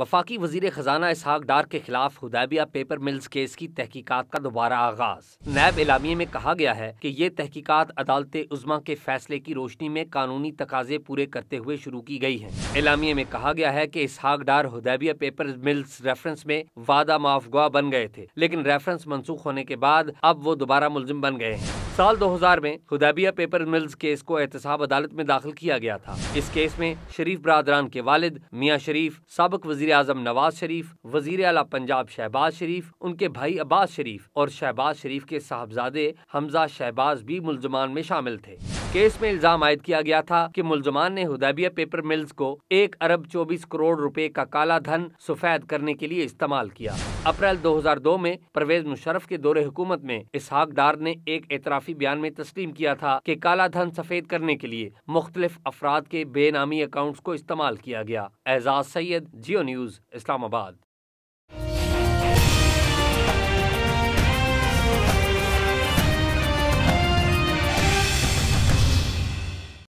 वफाकी वजीर खजाना इसहाक डार के खिलाफ हुदैबिया पेपर मिल्स केस की तहकीकत का दोबारा आगाज नैब इलामी में कहा गया है की ये तहकीकत अदालत उजमा के फैसले की रोशनी में कानूनी तकाजे पूरे करते हुए शुरू की गई है इलामी में कहा गया है की Ishaq Dar Hudaibiya paper mills reference में वादा माफ गुआ बन गए थे लेकिन रेफरेंस मनसूख होने के बाद अब वो दोबारा मुलजिम बन गए हैं साल 2000 में हुदैबिया पेपर मिल्स केस को एहतसाब अदालत में दाखिल किया गया था इस केस में शरीफ बरदरान के वालिद मियाँ शरीफ सबक वजी वजीर अजम नवाज शरीफ वजीर अला पंजाब शहबाज शरीफ उनके भाई अब्बास शरीफ और शहबाज शरीफ के साहबजादे हमजा शहबाज भी मुलजमान में शामिल थे केस में इल्जाम आयद किया गया था कि मुलजमान ने हुदैबिया पेपर मिल्स को एक अरब चौबीस करोड़ रुपए का काला धन सफेद करने के लिए इस्तेमाल किया अप्रैल 2002 में परवेज मुशरफ के दौरे हुकूमत में इसहाक डार ने एक एतराफी बयान में तस्लीम किया था कि काला धन सफेद करने के लिए मुख्तलिफ अफराद के बेनामी अकाउंट्स को इस्तेमाल किया गया एजाज सैयद जियो न्यूज़ इस्लामाबाद